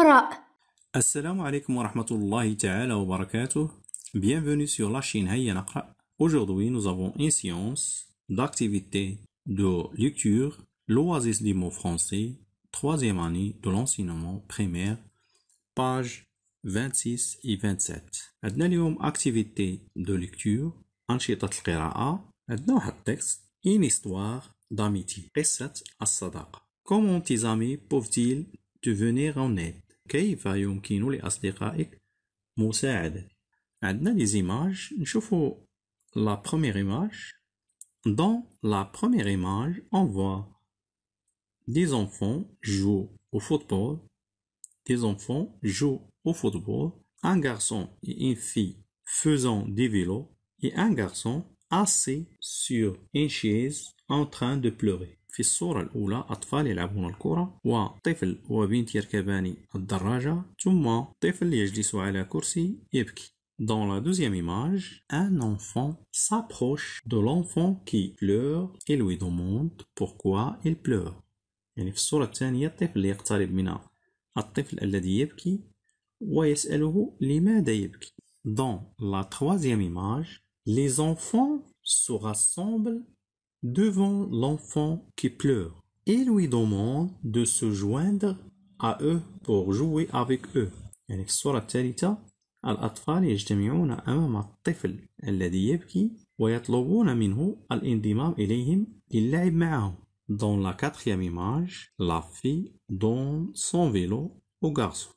اقرأ السلام عليكم ورحمة الله تعالى وبركاته Bienvenue sur la chaîne Hayya Aujourd'hui, nous avons une séance d'activité de lecture L'oasis des mots français, troisième année de l'enseignement primaire, page 26 et 27. عندنا اليوم activité de lecture Ensuite, عندنا واحد texte une histoire d'amitié قصة الصداقة Comment tes amis peuvent-ils te venir en aide qui les images la première image dans la première image on voit des enfants jouent au football des enfants jouent au football un garçon et une fille faisant des vélos et un garçon assis sur une chaise en train de pleurer في الصورة الأولى أطفال يلعبون الكرة وطفل وبنت يركبان الدراجة ثم طفل يجلس على كرسي يبكي Dans la deuxième image, un enfant s'approche de l'enfant qui pleure et lui demande pourquoi il pleure. يعني في الصورة الثانية الطفل يقترب من الطفل الذي يبكي ويسأله لماذا يبكي. Dans la troisième image, les enfants se rassemblent devant l'enfant qui pleure et lui demande de se joindre à eux pour jouer avec eux. Dans la quatrième image, la fille donne son vélo au garçon.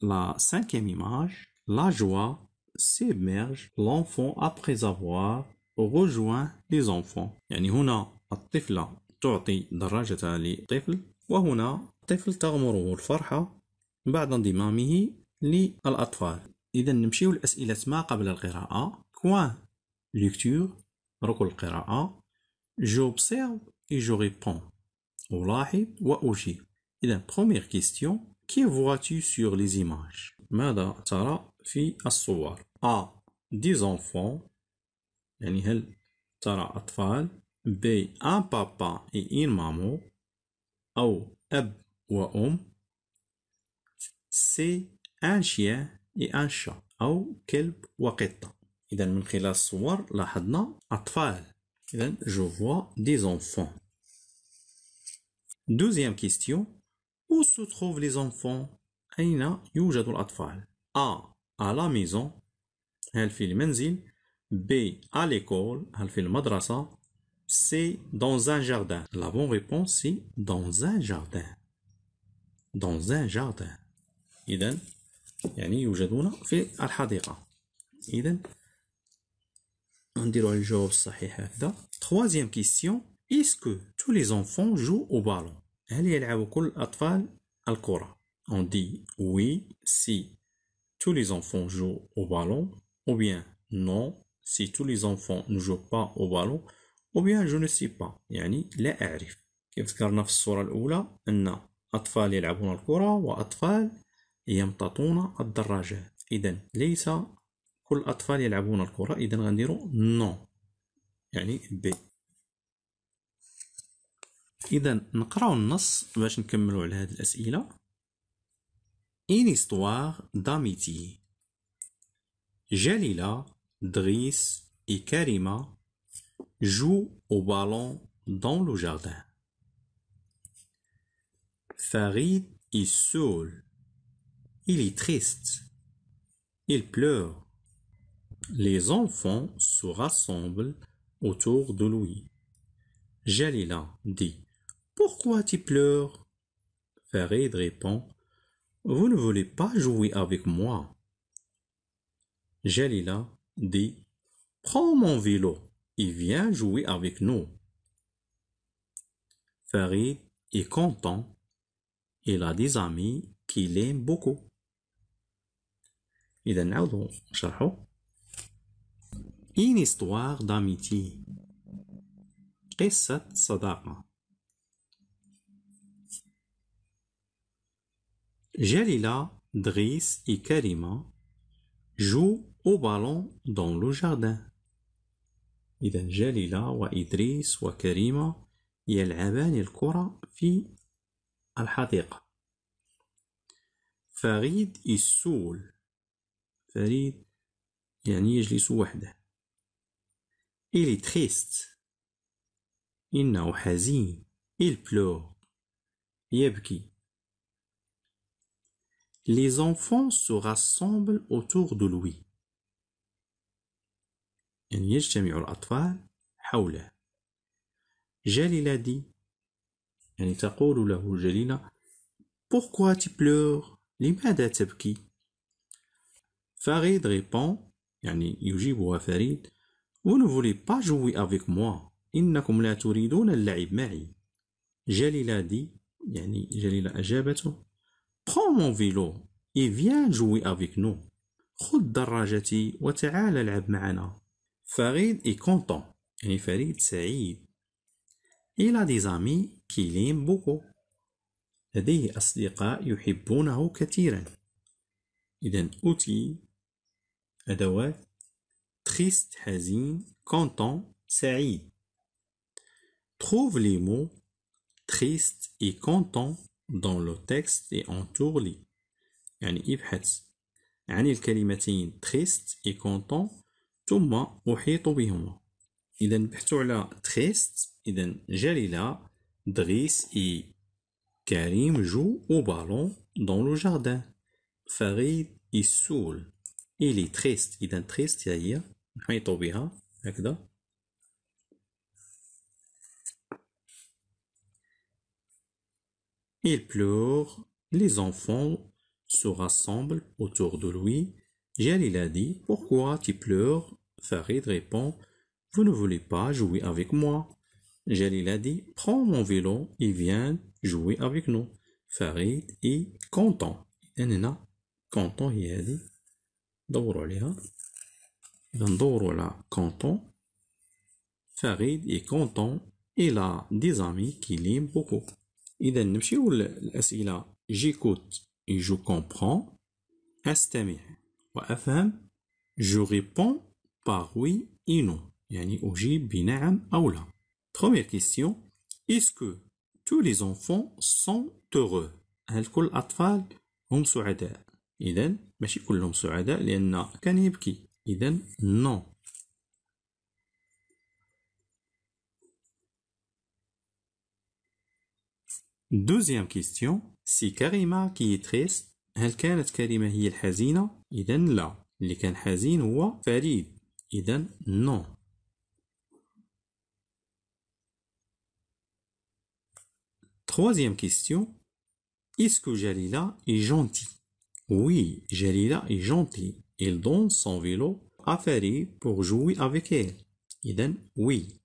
La cinquième image, la joie submerge l'enfant après avoir rejoint les enfants يعني هنا الطفلة تعطي دراجتها لطفل وهنا طفل تغمره الفرحة بعد انضمامه للأطفال إذا نمشيو لأسئلة ما قبل القراءة كوان ليكتور ركل القراءة J'observe إي جو ريبون ألاحظ وأجيب إذا question. كيستيون كي tu sur les images ماذا ترى في الصور أ Des enfants. يعني هل ترى أطفال بي أن بابا إي إن مامو أو أب وأم سي أن شيان إي أن شا أو كلب وقطة إذا من خلال الصور لاحظنا أطفال إذا جو فوا دي زونفون دوزيام كيستيون أو سو تخوف لي زونفون أين يوجد الأطفال أ أ لا ميزون هل في المنزل B. À l'école, le المدرسة. C. Dans un jardin. La bonne réponse, est dans un jardin. Dans un jardin. إذا يعني يوجدون في الحديقة. On on على الجواب الصحيح هكذا. Troisième question. Est-ce que tous les enfants jouent au ballon? هل يلعب كل الأطفال الكرة؟ On dit oui si tous les enfants jouent au ballon ou bien non si tous les enfants ne jouent pas au ballon ou bien je ne sais pas يعني لا أعرف كيف ذكرنا في الصورة الأولى أن أطفال يلعبون الكرة وأطفال يمتطون الدراجات إذا ليس كل الأطفال يلعبون الكرة إذا غنديرو نو يعني بي إذا نقراو النص باش نكملو على هاد الأسئلة إين إستواغ داميتي جليلة Driss et Karima jouent au ballon dans le jardin. Farid est seul. Il est triste. Il pleure. Les enfants se rassemblent autour de lui. Jalila dit Pourquoi tu pleures Farid répond Vous ne voulez pas jouer avec moi. Jalila dit Prends mon vélo et viens jouer avec nous. Farid est content. Il a des amis qu'il aime beaucoup. Il a une histoire d'amitié Jalila, Driss et Karima jouent au ballon dans le jardin. Il y a Jalila Idriss et Karima, ils jouent à la كرة في Farid est seul. Farid يعني يجلس Il est triste. Il pleure Il pleure. Les enfants se rassemblent autour de lui. أن يجتمع الأطفال حوله جليلة دي يعني تقول له جليلة Pourquoi tu pleures لماذا تبكي فريد ريبون يعني يجيبها فريد Vous ne voulez pas jouer avec moi إنكم لا تريدون اللعب معي جليلة دي يعني جليلة أجابته Prends mon vélo et viens jouer avec nous خذ دراجتي وتعال العب معنا Farid est content. Et Farid Saïd. Il a des amis qui l'aiment beaucoup. لديه أصدقاء يحبونه كثيرا. outil triste content سعيد. Trouve les mots triste et content dans le texte et entoure-les. يعني ابحث عن الكلمتين triste et content Toma, on pite avec eux. Il a besoin de tristes. la Karim joue au ballon dans le jardin. Farid est seul. Il est triste. Il triste. Il Il pleure. Les enfants se rassemblent autour de lui. Jalila dit pourquoi tu pleures. Farid répond Vous ne voulez pas jouer avec moi Jalil a dit Prends mon vélo et viens jouer avec nous. Farid est content. content, il a dit D'où content. Farid est content. Il a des amis qui l'aiment beaucoup. Et d'un il a J'écoute et je comprends. Je réponds par oui et non. Yani أجيب بنعم أو لا. Première question, est-ce que tous les enfants sont heureux هل كل الأطفال هم سعداء؟ إذا ماشي كلهم سعداء لأن كان يبكي إذا نو Deuxième question, si Karima qui est triste, هل كانت كريمة هي الحزينة؟ إذا لا، اللي كان حزين هو فريد إذا non. Troisième question. Est-ce que Jalila est gentil Oui, Jalila est gentil. Il donne son vélo à Ferry pour jouer avec elle. Iden, oui.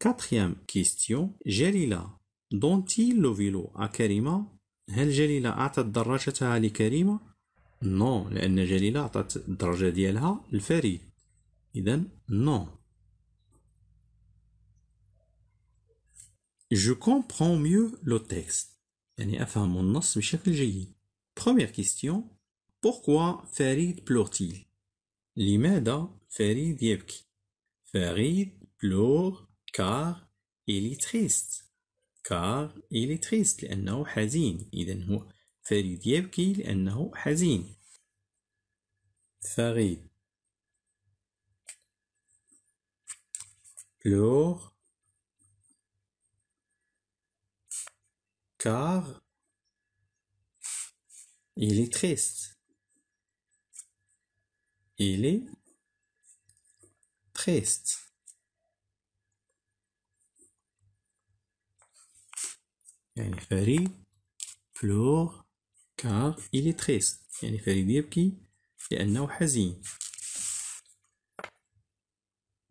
Quatrième question. Jalila donne-t-il le vélo à Karima هل جليلة أعطت دراجتها لكريمة؟ نو لأن جليلة أعطت الدرجة ديالها لفريد إذا نو Je comprends mieux le texte. يعني أفهم النص بشكل جيد. Première question. Pourquoi Farid pleure-t-il? لماذا فريد يبكي؟ فريد pleure car il est triste. كار إلي تريست لأنه حزين إذا هو فريد يبكي لأنه حزين فريد pleure car il est triste. Il est triste. يعني فريد car il est triste يعني فريد يبكي لأنه حزين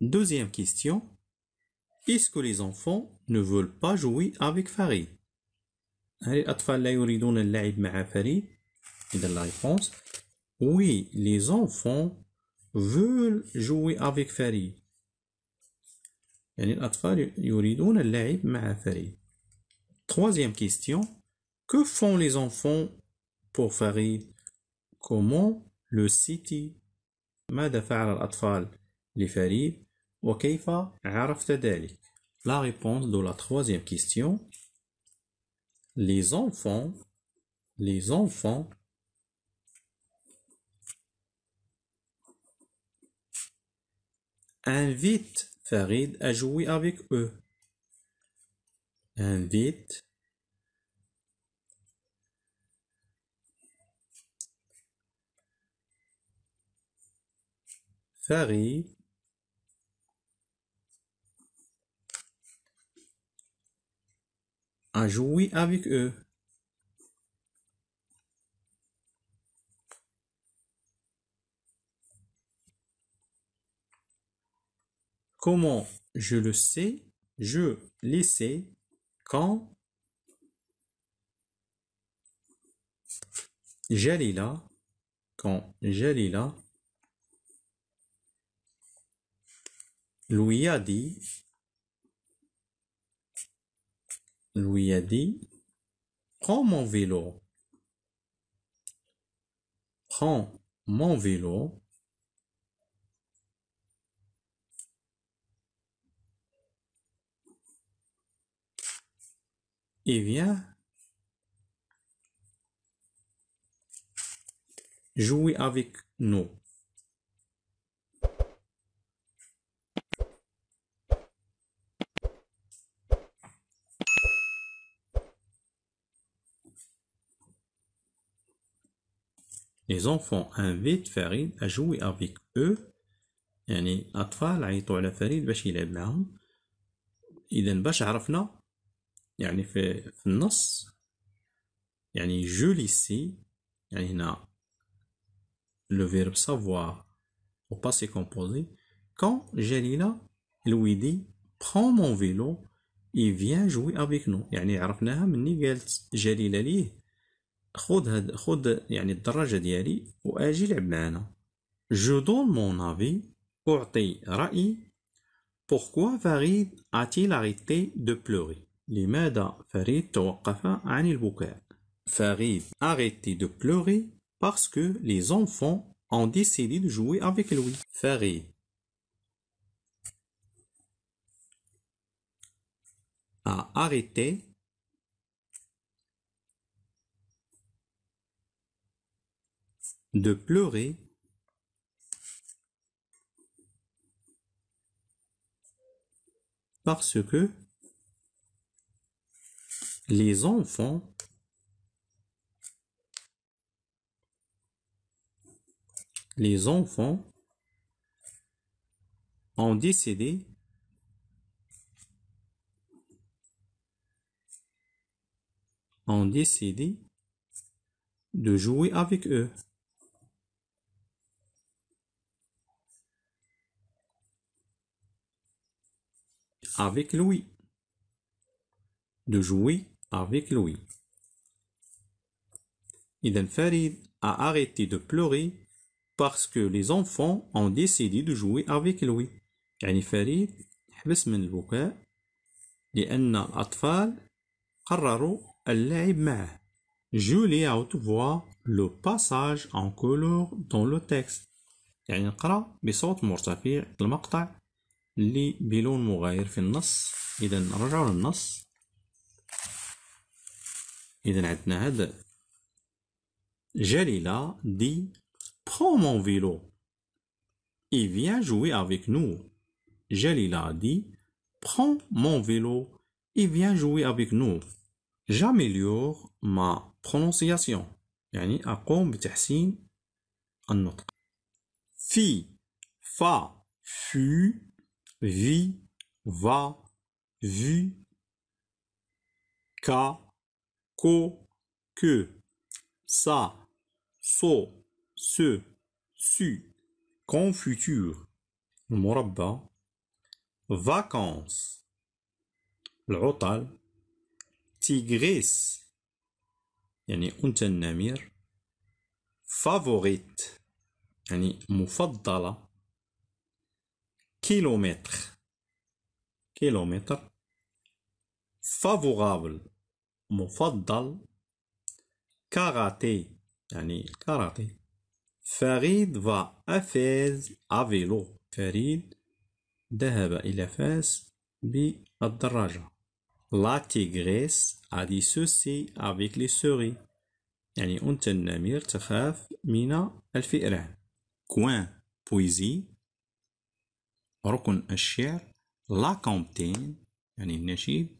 Deuxième question. Est-ce que les enfants ne veulent pas jouer avec Farid هل الأطفال لا يريدون اللعب مع فريد؟ إذا la réponse Oui, les enfants veulent jouer avec Farid. يعني الأطفال يريدون اللعب مع فريد. Troisième question. Que font les enfants pour Farid Comment le city ماذا فعل الأطفال لفريد وكيف عرفت ذلك La réponse de la troisième question. Les enfants, les enfants invitent Farid à jouer avec eux invite Farid à jouer avec eux. Comment je le sais Je l'essaie quand Jalila quand Jalila lui a dit lui a dit prends mon vélo prends mon vélo Eh bien, jouez avec nous. Les enfants invitent Farid à jouer avec eux. يعني أطفال عيطوا على فريد باش يلعب معهم إذا باش عرفنا يعني في, في النص je le verbe savoir au passé composé quand Jalila lui dit prends mon vélo et viens jouer avec nous يعني عرفناها مني قالت جليلة ليه خذ هاد خذ يعني الدراجة ديالي je donne mon avis pourquoi Varid a-t-il arrêté de pleurer لماذا فريد توقف عن البكاء Farid arrêté de pleurer parce que les enfants ont décidé de jouer avec lui. Farid a arrêté de pleurer parce que les enfants les enfants ont décidé ont décidé de jouer avec eux. Avec Louis. De jouer avec lui. Farid a arrêté de pleurer parce que les enfants ont décidé de jouer avec lui. يعني فريد حبس من البكاء لأن الأطفال قرروا اللعب Julie a haute le passage en couleur dans le texte. يعني المقطع اللي في النص. إذا للنص. إذن عندنا Jalila dit Prends mon vélo et vient jouer avec nous. Jalila dit Prends mon vélo et vient jouer avec nous. J'améliore ma prononciation. يعني أقوم بتحسين النطق. Fi, fa, fu, vi, va, vu, ka, co, que, ça so, ce, su, con futur, morabba, vacances, l'otal, tigresse, yani un ténamir, favorite, yani mufaddala, kilomètre, kilomètre, favorable, مفضل كاراتي يعني كاراتي فريد فا افيز افيلو فريد ذهب إلى فاس بالدراجة لا تيغريس ادي سوسي افيك لي سوري يعني أنت النمير تخاف من الفئران كوان بويزي ركن الشعر لا كومبتين يعني النشيد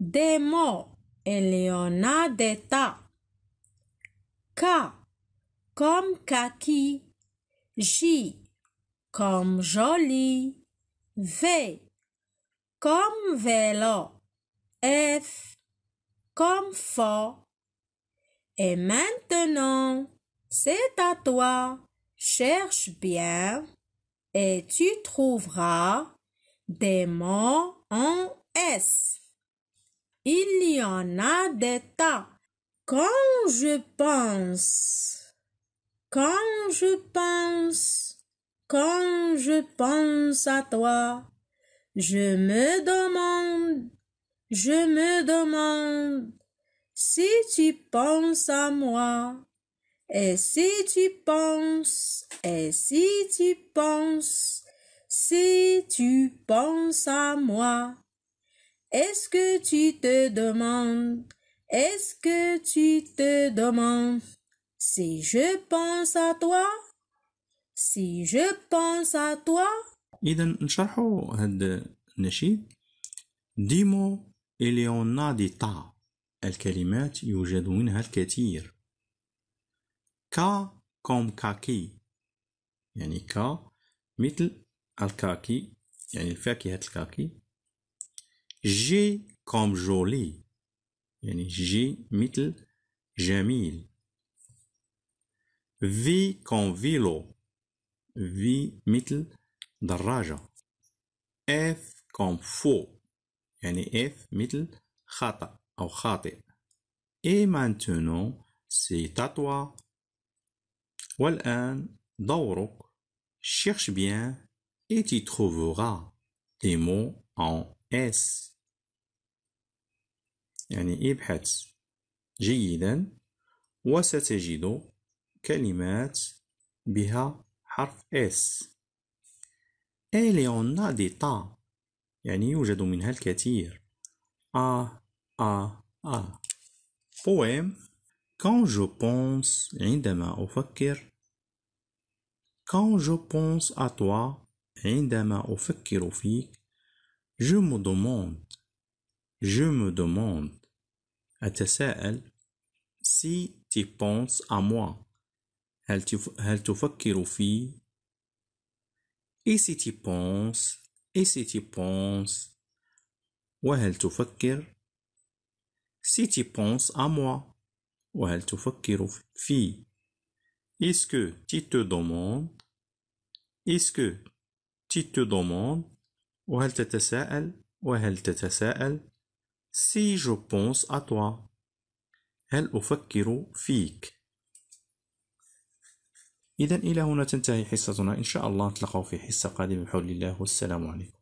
دي مو Il y en a K comme kaki. J comme joli. V comme vélo. F comme fort. Et maintenant, c'est à toi. Cherche bien et tu trouveras des mots en S. Il y en a des tas. Quand je pense, quand je pense, quand je pense à toi, je me demande, je me demande si tu penses à moi. Et si tu penses, et si tu penses, si tu penses à moi. Est-ce que tu te demandes Est-ce que tu te demandes Si je pense à toi Si je pense à toi إذا نشرحوا هاد النشيد ديمو إليونا دي تا الكلمات يوجد منها الكثير كا كوم كاكي يعني كا مثل الكاكي يعني فاكهة الكاكي J comme joli. يعني J مثل Jamil. V comme vélo. V mitl darraja. F comme faux. يعني F mitl خطأ ou خاطئ. Et maintenant, c'est à toi. والآن دورك. Cherche bien et tu trouveras des mots en اس يعني ابحث جيدا وستجد كلمات بها حرف اس اليون إيه دي طا يعني يوجد منها الكثير آ آ آ بويم كون جو بونس عندما أفكر كون جو بونس ا عندما أفكر فيك Je me demande, je me demande, أتساءل si tu penses à moi. هل تفكر في Et si tu penses, et si tu penses, وهل تفكر Si tu penses à moi, وهل تفكر في Est-ce que tu te demandes Est-ce que tu te demandes وهل تتساءل؟ وهل تتساءل؟ سي جو بونس اتوا هل أفكر فيك؟ إذا إلى هنا تنتهي حصتنا إن شاء الله نتلاقاو في حصة قادمة بحول الله والسلام عليكم